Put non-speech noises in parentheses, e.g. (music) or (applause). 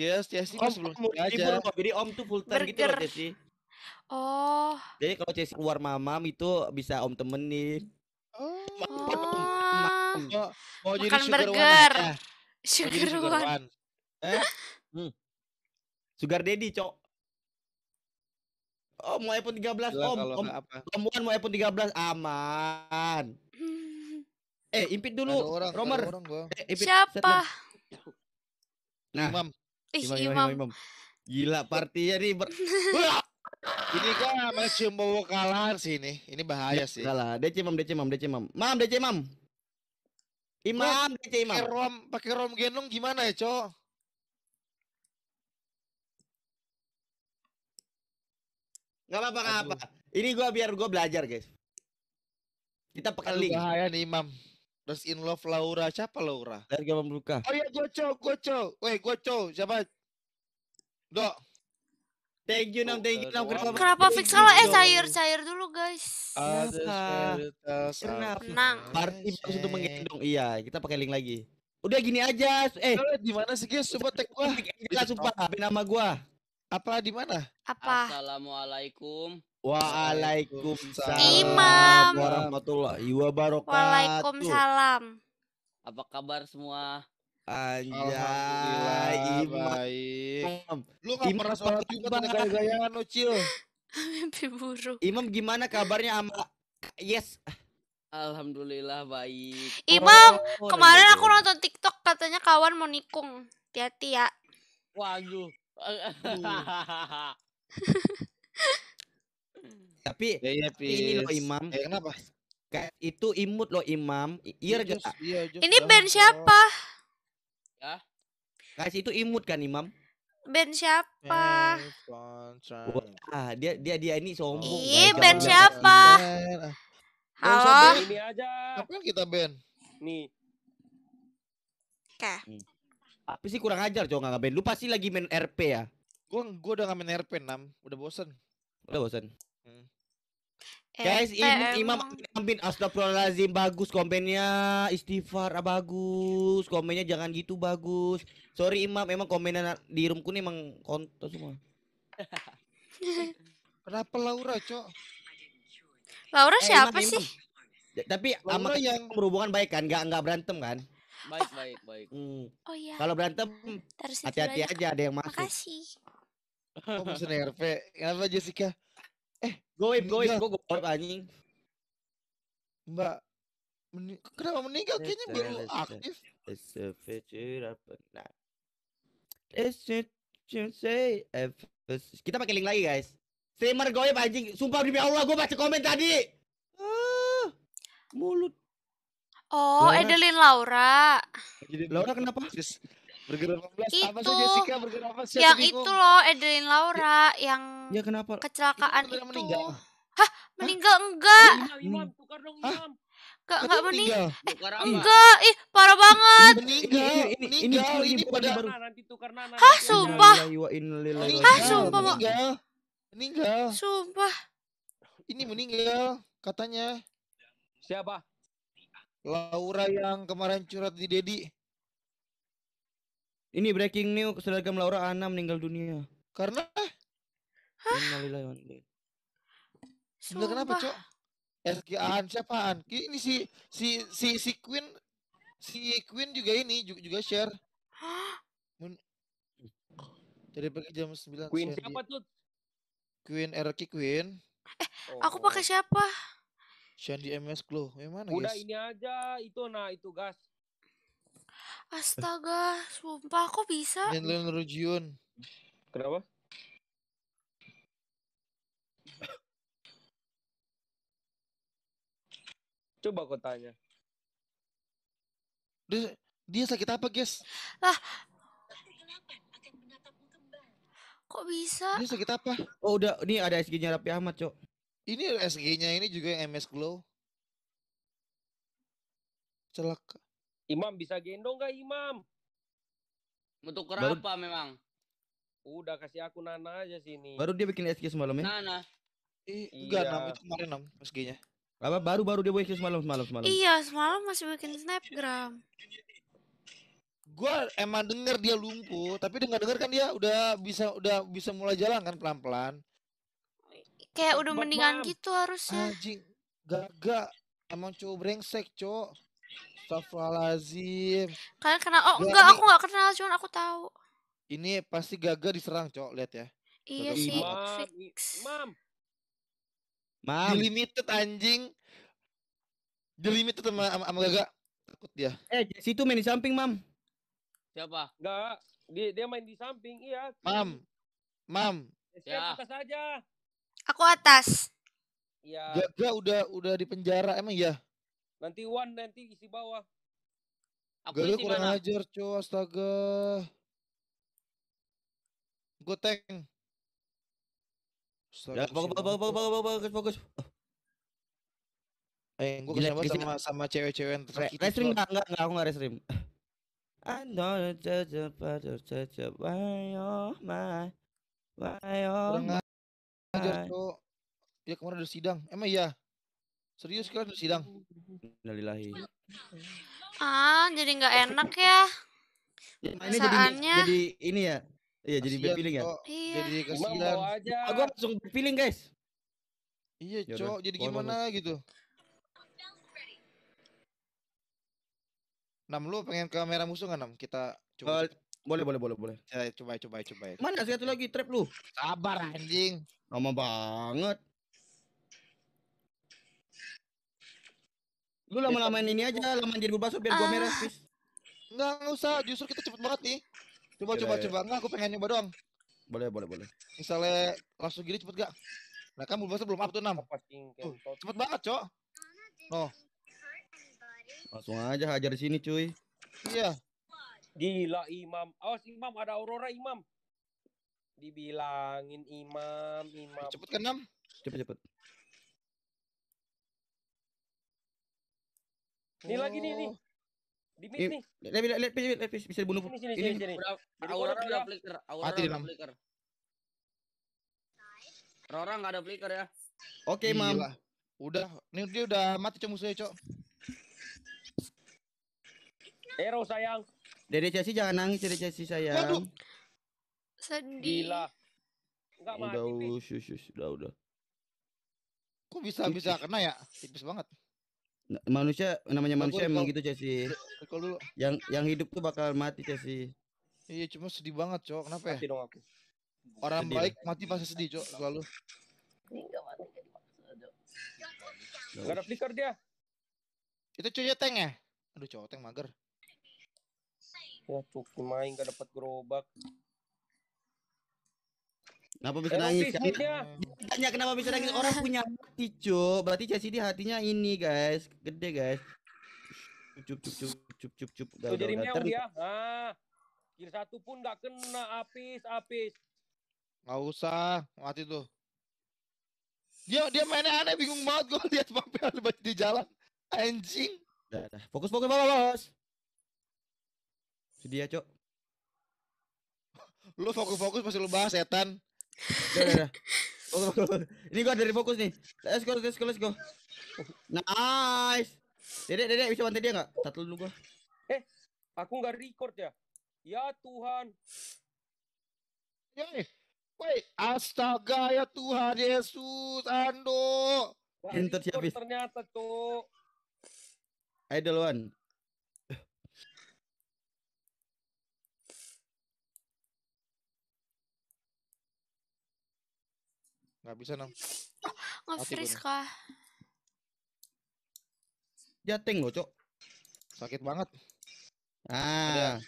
Jess, Jess itu kan sebelum aja. Kok. Jadi Om tuh full time Burger. gitu loh Jessi. Oh. Jadi kalau Jessi keluar mamam itu bisa Om temenin. Oh. oh. Mau, Makan jadi sugar burger. One, eh. Sugar, sugar one. one. Eh? hmm. Sugar daddy, Cok. Oh, mau iPhone 13, Gila, Om. Om, apa. Om Wan mau iPhone 13, aman. (laughs) Eh, impit dulu, orang, Romer. orang Eh, impit. Siapa? Nah, Imam imam, imam, imam, imam. Gila partinya nih ber... (laughs) ini kok cium bawa kalah sih ini. Ini bahaya sih. Kalah. DC Mam, DC Mam, DC Mam, DC Imam, DC Imam. Pakai rom, pakai rom genong gimana ya, Cok? Gak apa-apa, apa. Ini gua biar gua belajar, guys. Kita pekan Bahaya nih, Imam. Terus in love Laura siapa Laura? Dari gambar Luka. Oh iya Goco, Goco. Woi Goco siapa? Dok. Thank you Nam, thank you Nam. Kenapa, Kenapa fix kalau Eh sayur sayur dulu guys. ada Tenang. Party bagus untuk menggendong. Iya, kita pakai link lagi. Udah gini aja. Eh, di mana sih guys? Coba tag gua. Kita sumpah, nama gua. Apa di mana? Apa? Assalamualaikum. Waalaikumsalam Imam. warahmatullahi wabarakatuh. Waalaikumsalam. Apa kabar semua? Anjay, Imam. Lu gak Imam pernah sholat juga gaya-gayaan lu, Cil. Mimpi (laughs) buruk. Imam gimana kabarnya sama Yes. Alhamdulillah baik. Imam, oh, iya, kemarin iya. aku nonton TikTok katanya kawan mau nikung. Hati-hati ya. Waduh. (laughs) Tapi ya, ya, ini loh Imam. Eh, kenapa? Kayak itu imut loh Imam. Iya ya, gak? Ya, ini band siapa? Ya. Guys itu imut kan Imam? Band siapa? ah dia dia dia ini sombong. Iya, band siapa? Halo. Ini aja. Apa kita band? Nih. Oke. tapi hmm. tapi sih kurang ajar cowok nggak band? Lu pasti lagi main RP ya? Gua gua udah gak main RP 6, udah bosen. Udah bosen. Hmm. Guys, ini Imam bin astagfirullahalazim bagus komennya istighfar ah, bagus. Komennya jangan gitu bagus. Sorry Imam, emang komennya di roomku nih emang konto semua. (laughs) Kenapa Laura, Cok? Laura eh, siapa Imam, sih? Imam. Tapi sama yang berhubungan baik kan, nggak nggak berantem kan? Baik, baik, baik. Hmm. Oh iya. Kalau berantem hati-hati aja ada yang masuk. Makasih. Oh, maksudnya RP. Kenapa Jessica? eh goib goib gue goib anjing mbak Meni kenapa meninggal kayaknya baru aktif it's a future apa nah it's a say kita pakai link lagi guys streamer goib anjing sumpah demi allah gue baca komen tadi ah, mulut Oh, Laura. Edelin Laura. Laura kenapa? Burger 18 itu, apa sih Jessica? Burger apa sih? Yang itu loh Edelin Laura ya, yang ya kenapa? kecelakaan itu. itu. Meninggal. Hah, meninggal Hah? enggak? Oh, tukar dong imam. Gak, gak meninggal. Eh, enggak, ih parah banget. Meninggal, ini ini ini, ini, pada baru. Nanti tukar nana. Hah, sumpah. Hah, sumpah mau. Meninggal. Sumpah. Ini meninggal katanya. Siapa? Laura yang kemarin curhat di Dedi. Ini breaking news, seragam Laura Ana meninggal dunia. Karena? Innalillahi Sumpah. kenapa, Cok? siapa siapaan? Ini si si si si Queen si Queen juga ini juga, juga share. Men Dari pagi jam sembilan. Queen siapa tuh? Queen RK Queen. Eh, oh. aku pakai siapa? Shandy MS Glow. Yang mana, Udah guys? ini aja, itu nah itu gas. Astaga, sumpah kok bisa? Dan lu ngerujiun. Kenapa? Coba aku tanya. Dia, dia sakit apa, guys? Lah. Kok bisa? Dia sakit apa? Oh, udah. Ini ada SG-nya Rapi Ahmad, Cok. Ini SG-nya ini juga yang MS Glow. Celaka. Imam bisa gendong gak Imam? Untuk kerapa Baru... memang? Udah kasih aku Nana aja sini. Baru dia bikin SG semalam ya? Nana. Eh, enggak, iya. itu kemarin Nam SG-nya. Apa baru-baru dia bikin semalam semalam semalam? Iya, semalam masih bikin snapgram. Gua emang denger dia lumpuh, tapi dengar dengar kan dia udah bisa udah bisa mulai jalan kan pelan-pelan. Kayak udah mendingan gitu harusnya. Anjing, gagak. Emang cowok brengsek, cowok. Astagfirullahaladzim. Kalian kenal? Oh, enggak, aku enggak kenal, cuman aku tahu. Ini pasti gagal diserang, Cok, lihat ya. Iya sih. Mam. Mam. Limited anjing. Delimited sama sama, sama Gaga. Takut dia. Eh, situ main di samping, Mam. Siapa? Enggak. Dia dia main di samping, iya. Mam. Mam. Ya. Atas aja. Aku atas. Iya. Gaga udah udah di penjara emang ya? Nanti Wan nanti isi bawah. Aku kurang mana? ajar, cu, astaga. Gue tank. Astaga, ya, bagus bagus bagus, fokus, fokus, fokus. Eh, gue kesel banget sama sama cewek-cewek yang terakhir, itu. Restream enggak enggak enggak aku enggak restream. I know judge about to judge your why oh my why oh my. Ajar, Cok. Ya kemarin ada sidang. Emang iya? Serius kan sidang? Innalillahi. Ah, jadi nggak enak ya. ya ini jadi, jadi ini ya. Iya, jadi berpiling ya. Iya. Jadi kasihan. Aku ah, langsung berpiling, guys. Iya, Cok. Jadi gimana Bawa. gitu? Nam lu pengen kamera musuh nggak Nam? Kita coba. Uh, boleh boleh boleh boleh. Ya, coba coba coba. Mana satu lagi trap lu? Sabar anjing. Lama banget. Lu lama lama ini aja, lama jadi bubasur biar gua merah, pis, ah. Enggak, enggak usah. Justru kita cepet banget nih. Coba, coba, iya, iya. coba. Enggak, aku pengen nyoba doang. Boleh, boleh, boleh. Misalnya langsung gini cepet gak? Nah, kan bubasur belum up tuh 6. cepet banget, Cok. Noh. Langsung aja hajar di sini, cuy. Iya. Gila, Imam. Awas, Imam. Ada Aurora, Imam. Dibilangin Imam, Imam. Cepet kan, 6? Cepet, cepet. Ini lagi nih nih. Di mid nih. Let lebih let, bisa dibunuh. Sini sini ini, sini. Aurora ada flicker. Aura ada flicker. Aura nggak ada flicker ya. Oke, Mam. Udah, ini dia udah mati cuma saya, Cok. Hero sayang. Dede Chelsea jangan nangis, Dede Chelsea sayang. Aduh. Sedih. Gila. Enggak mati. Udah, udah, udah. Kok bisa bisa kena ya? Tipis banget manusia namanya manusia emang gitu Cesi dulu. (laughs) yang yang hidup tuh bakal mati Cesi iya cuma sedih banget cok kenapa ya dong aku. orang sedih. baik mati pasti sedih cok selalu Gak ada flicker dia itu cuy ya, tank ya aduh cowok tank mager ya cukup main gak dapat gerobak Kenapa bisa nangis? Tanya kenapa bisa nangis? Orang punya hati, Cuk. Berarti Caci hatinya ini, guys. Gede, guys. Cup cup cup cup cup cup. Tuh jadi meong dia. Ah. Kir satu pun nggak kena apis apis. Nggak usah, mati tuh. Dia dia mainnya aneh bingung banget gue lihat Papi Albat di jalan. Anjing. Dah, dah. Fokus fokus bawa bos. Si dia, Cok. lu fokus-fokus pasti lu bahas setan. Ini gua dari fokus nih. Let's go, let's go, let's go. Nice. Dedek, dedek bisa bantu dia nggak? Satu dulu gua. Eh, aku nggak record ya? Ya Tuhan. Yoi. Eh, woi, astaga ya Tuhan Yesus, Ando. Enter siapa? Ternyata tuh. Idol one. Gak bisa nang. Ngefreeze kah? Jateng lo Cok. Sakit banget. Ah.